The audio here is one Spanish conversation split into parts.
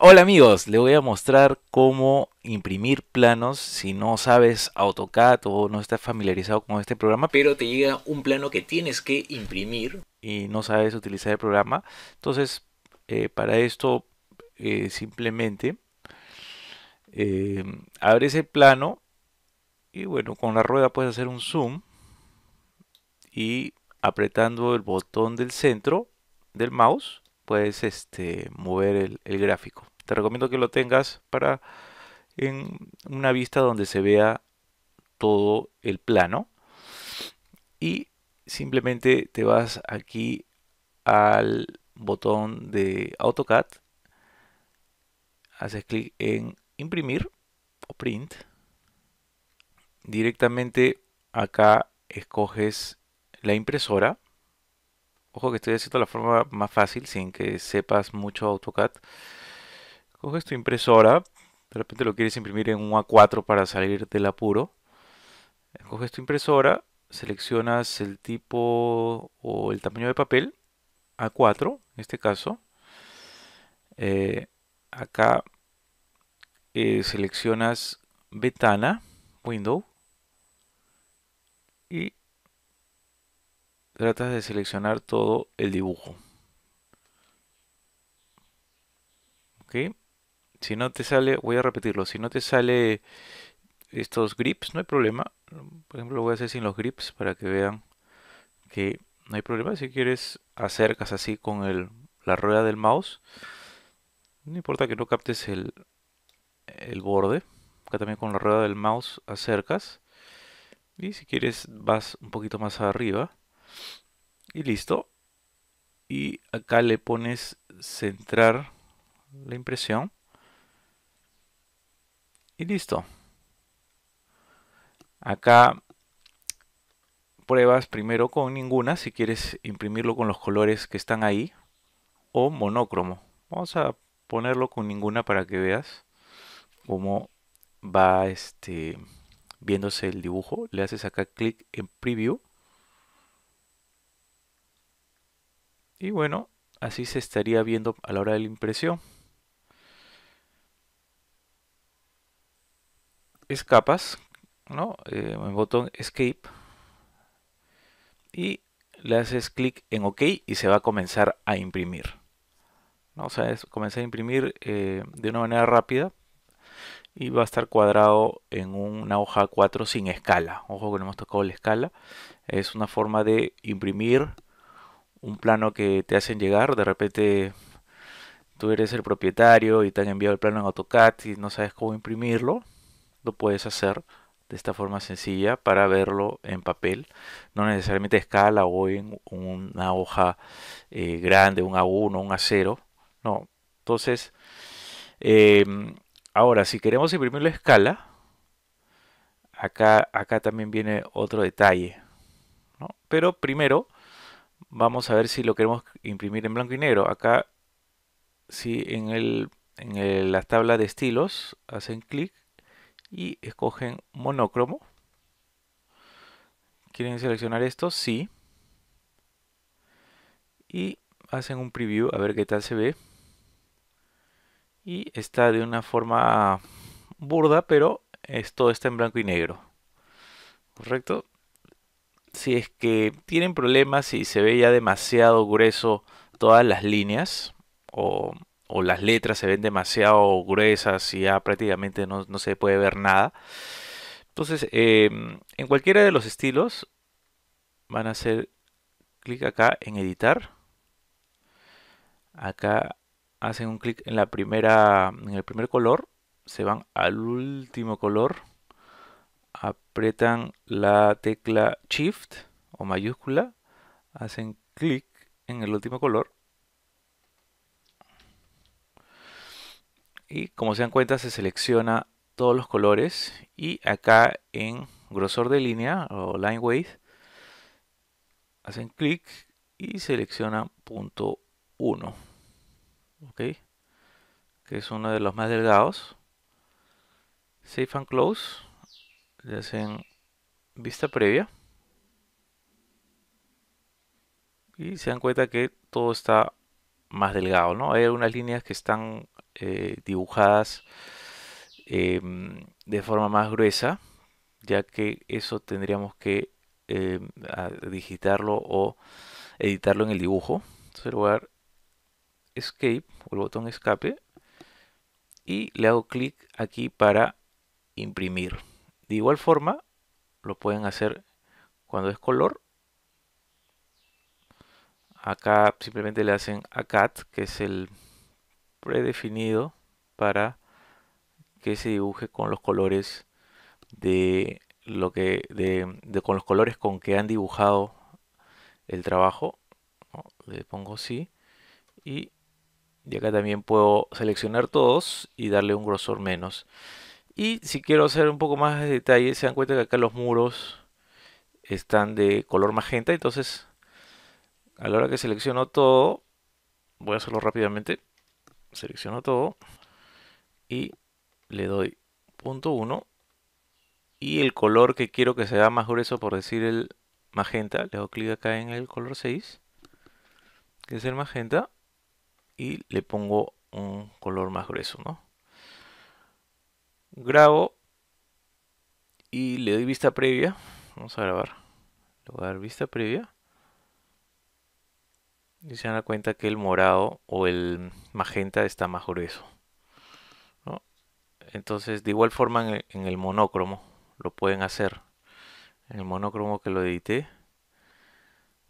Hola amigos, le voy a mostrar cómo imprimir planos si no sabes AutoCAD o no estás familiarizado con este programa, pero te llega un plano que tienes que imprimir y no sabes utilizar el programa. Entonces, eh, para esto eh, simplemente em, abres el plano y bueno, con la rueda puedes hacer un zoom y apretando el botón del centro del mouse puedes este, mover el, gráfico. Te recomiendo que lo tengas para en una vista donde se vea todo el plano. Y simplemente te vas aquí al botón de AutoCAD, haces clic en imprimir o print. Directamente acá escoges la impresora Ojo que estoy haciendo la forma más fácil sin que sepas mucho AutoCAD. Coges tu impresora, de repente lo quieres imprimir en un A4 para salir del apuro. Coges tu impresora, seleccionas el tipo o el tamaño de papel, A4 en este caso. Eh, acá eh, seleccionas ventana, window, y tratas de seleccionar todo el dibujo. ¿Ok? Si no te sale, voy a repetirlo, si no te sale estos grips, no hay problema. Por ejemplo, lo voy a hacer sin los grips para que vean que no hay problema. Si quieres, acercas así con la rueda del mouse. No importa que no captes el, el borde. Acá también con la rueda del mouse acercas. Y si quieres, vas un poquito más arriba. Y listo. Y acá le pones centrar la impresión. Y listo. Acá pruebas primero con ninguna si quieres imprimirlo con los colores que están ahí o monócromo. Vamos a ponerlo con ninguna para que veas cómo va este viéndose el dibujo. Le haces acá clic en preview Y bueno, así se estaría viendo a la hora de la impresión. Escapas, ¿no? Eh, el botón Escape. Y le haces clic en OK y se va a comenzar a imprimir. ¿No? O sea, es comenzar a imprimir eh, de una manera rápida y va a estar cuadrado en una hoja 4 sin escala. Ojo que no hemos tocado la escala. Es una forma de imprimir un plano que te hacen llegar, de repente tú eres el propietario y te han enviado el plano en AutoCAD y no sabes cómo imprimirlo, lo puedes hacer de esta forma sencilla para verlo en papel, no necesariamente escala o en una hoja eh, grande, un A1, un A0, no. Entonces, em, ahora, si queremos imprimir la escala, acá, acá también viene otro detalle, pero primero Vamos a ver si lo queremos imprimir en blanco y negro. Acá, si en, la tabla de estilos, hacen clic y escogen monocromo. ¿Quieren seleccionar esto? Sí. Y hacen un preview a ver qué tal se ve. Y está de una forma burda, pero esto está en blanco y negro. ¿Correcto? si es que tienen problemas y se ve ya demasiado grueso todas las líneas o, las letras se ven demasiado gruesas y ya prácticamente no, se puede ver nada. Entonces, em, en cualquiera de los estilos van a hacer clic acá en editar. Acá hacen un clic en la primera en el primer color, se van al último color apretan la tecla Shift o mayúscula, hacen clic en el último color y como se dan cuenta se selecciona todos los colores y acá en grosor de línea o line weight hacen clic y seleccionan punto 1 ok que es uno de los más delgados safe and close le hacen vista previa. Y se dan cuenta que todo está más delgado, ¿no? Hay unas líneas que están eh, dibujadas em, de forma más gruesa, ya que eso tendríamos que em, digitarlo o editarlo en el dibujo. en voy a Escape o el botón Escape y le hago clic aquí para imprimir. De igual forma, lo pueden hacer cuando es color. Acá simplemente le hacen a cat que es el predefinido para que se dibuje con los colores de lo que con los colores con que han dibujado el trabajo le pongo sí y, y acá también puedo seleccionar todos y darle un grosor menos y si quiero hacer un poco más de detalle, se dan cuenta que acá los muros están de color magenta. Entonces, a la hora que selecciono todo, voy a hacerlo rápidamente. Selecciono todo y le doy punto 1. Y el color que quiero que sea más grueso, por decir el magenta, le doy clic acá en el color 6, que es el magenta, y le pongo un color más grueso, ¿no? grabo y le doy vista previa. Vamos a grabar. Le voy a dar vista previa. Y se dan cuenta que el morado o el magenta está más grueso. Entonces, de igual forma en el, monocromo lo pueden hacer. En el monócromo que lo edité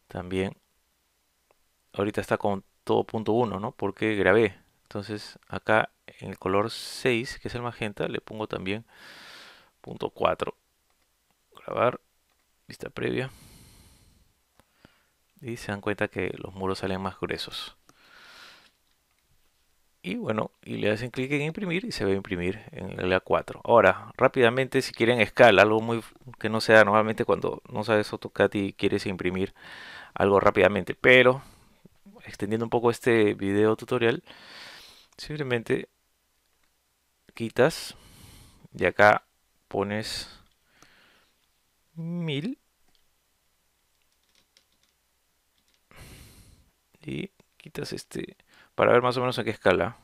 también. Ahorita está con todo punto uno, ¿no? Porque grabé. Entonces acá en el color 6, que es el magenta, le pongo también punto 4. Grabar, vista previa. Y se dan cuenta que los muros salen más gruesos. Y bueno, y le hacen clic en imprimir y se va a imprimir en la A4. Ahora, rápidamente, si quieren escala, algo muy que no sea normalmente cuando no sabes AutoCAD y quieres imprimir algo rápidamente. Pero, extendiendo un poco este video tutorial, simplemente quitas y acá pones 1000 y quitas este para ver más o menos en qué escala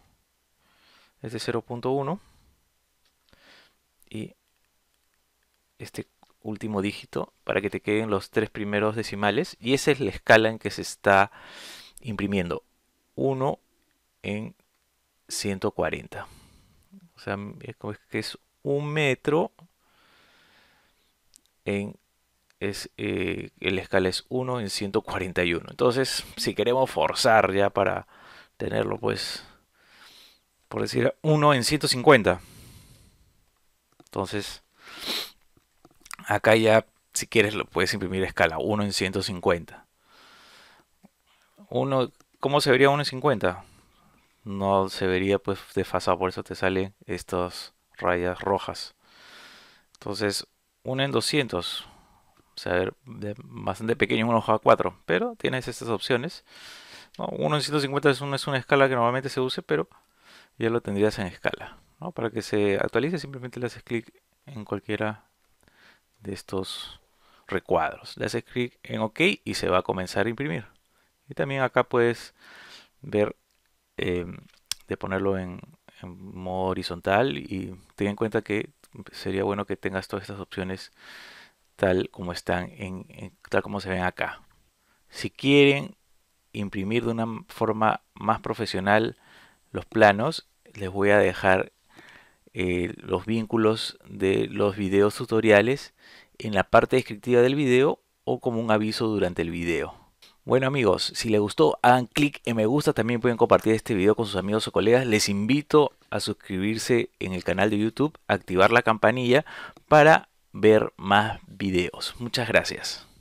este 0.1 y este último dígito para que te queden los tres primeros decimales y esa es la escala en que se está imprimiendo 1 en 140 sea, es que es un metro en es el eh, escala es 1 en 141. Entonces, si queremos forzar ya para tenerlo, pues, por decir 1 en 150. Entonces, acá ya, si quieres, lo puedes imprimir escala 1 en 150. Uno, ¿Cómo se vería 1 en 50? no se vería pues desfasado, por eso te salen estas rayas rojas. Entonces, 1 en 200, o sea, de, bastante pequeño, 1 a 4, pero tienes estas opciones. 1 en 150 es, es una escala que normalmente se use, pero ya lo tendrías en escala. Para que se actualice simplemente le haces clic en cualquiera de estos recuadros. Le haces clic en OK y se va a comenzar a imprimir. Y también acá puedes ver eh, de ponerlo en, modo horizontal y ten en cuenta que sería bueno que tengas todas estas opciones tal como están en, tal como se ven acá si quieren imprimir de una forma más profesional los planos les voy a dejar eh, los vínculos de los videos tutoriales en la parte descriptiva del video o como un aviso durante el video bueno amigos, si les gustó, hagan clic en me gusta, también pueden compartir este video con sus amigos o colegas. Les invito a suscribirse en el canal de YouTube, activar la campanilla para ver más videos. Muchas gracias.